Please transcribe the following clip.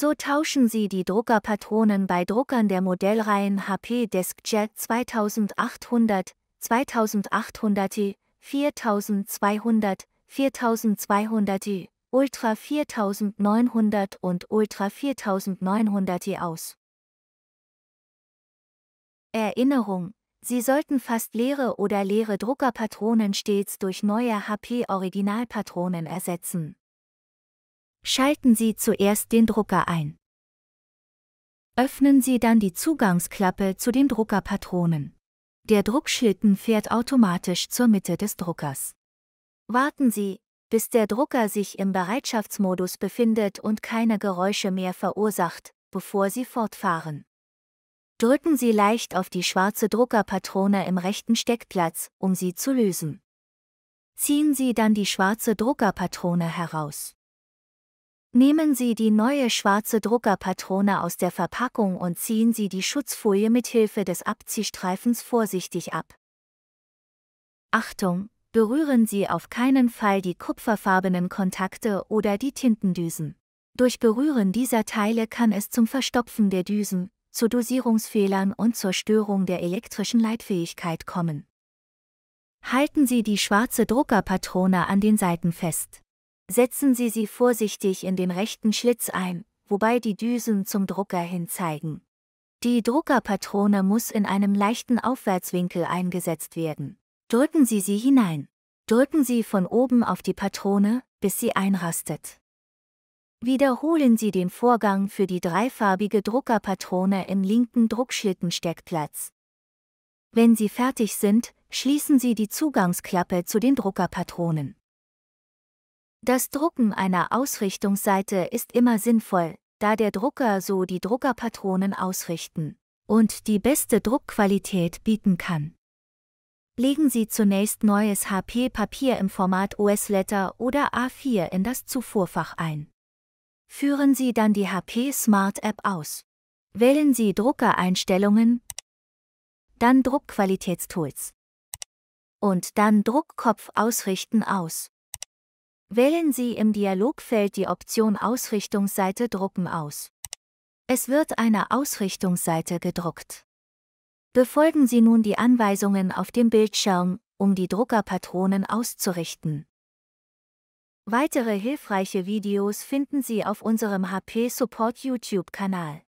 So tauschen Sie die Druckerpatronen bei Druckern der Modellreihen HP DeskJet 2800, 2800i, 4200, 4200i, Ultra 4900 und Ultra 4900i aus. Erinnerung Sie sollten fast leere oder leere Druckerpatronen stets durch neue HP-Originalpatronen ersetzen. Schalten Sie zuerst den Drucker ein. Öffnen Sie dann die Zugangsklappe zu den Druckerpatronen. Der Druckschlitten fährt automatisch zur Mitte des Druckers. Warten Sie, bis der Drucker sich im Bereitschaftsmodus befindet und keine Geräusche mehr verursacht, bevor Sie fortfahren. Drücken Sie leicht auf die schwarze Druckerpatrone im rechten Steckplatz, um sie zu lösen. Ziehen Sie dann die schwarze Druckerpatrone heraus. Nehmen Sie die neue schwarze Druckerpatrone aus der Verpackung und ziehen Sie die Schutzfolie mit Hilfe des Abziehstreifens vorsichtig ab. Achtung, berühren Sie auf keinen Fall die kupferfarbenen Kontakte oder die Tintendüsen. Durch Berühren dieser Teile kann es zum Verstopfen der Düsen, zu Dosierungsfehlern und zur Störung der elektrischen Leitfähigkeit kommen. Halten Sie die schwarze Druckerpatrone an den Seiten fest. Setzen Sie sie vorsichtig in den rechten Schlitz ein, wobei die Düsen zum Drucker hin zeigen. Die Druckerpatrone muss in einem leichten Aufwärtswinkel eingesetzt werden. Drücken Sie sie hinein. Drücken Sie von oben auf die Patrone, bis sie einrastet. Wiederholen Sie den Vorgang für die dreifarbige Druckerpatrone im linken Druckschlittensteckplatz. Wenn Sie fertig sind, schließen Sie die Zugangsklappe zu den Druckerpatronen. Das Drucken einer Ausrichtungsseite ist immer sinnvoll, da der Drucker so die Druckerpatronen ausrichten und die beste Druckqualität bieten kann. Legen Sie zunächst neues HP-Papier im Format os letter oder A4 in das Zufuhrfach ein. Führen Sie dann die HP Smart App aus. Wählen Sie Druckereinstellungen, dann Druckqualitätstools und dann Druckkopf ausrichten aus. Wählen Sie im Dialogfeld die Option Ausrichtungsseite Drucken aus. Es wird eine Ausrichtungsseite gedruckt. Befolgen Sie nun die Anweisungen auf dem Bildschirm, um die Druckerpatronen auszurichten. Weitere hilfreiche Videos finden Sie auf unserem HP Support YouTube-Kanal.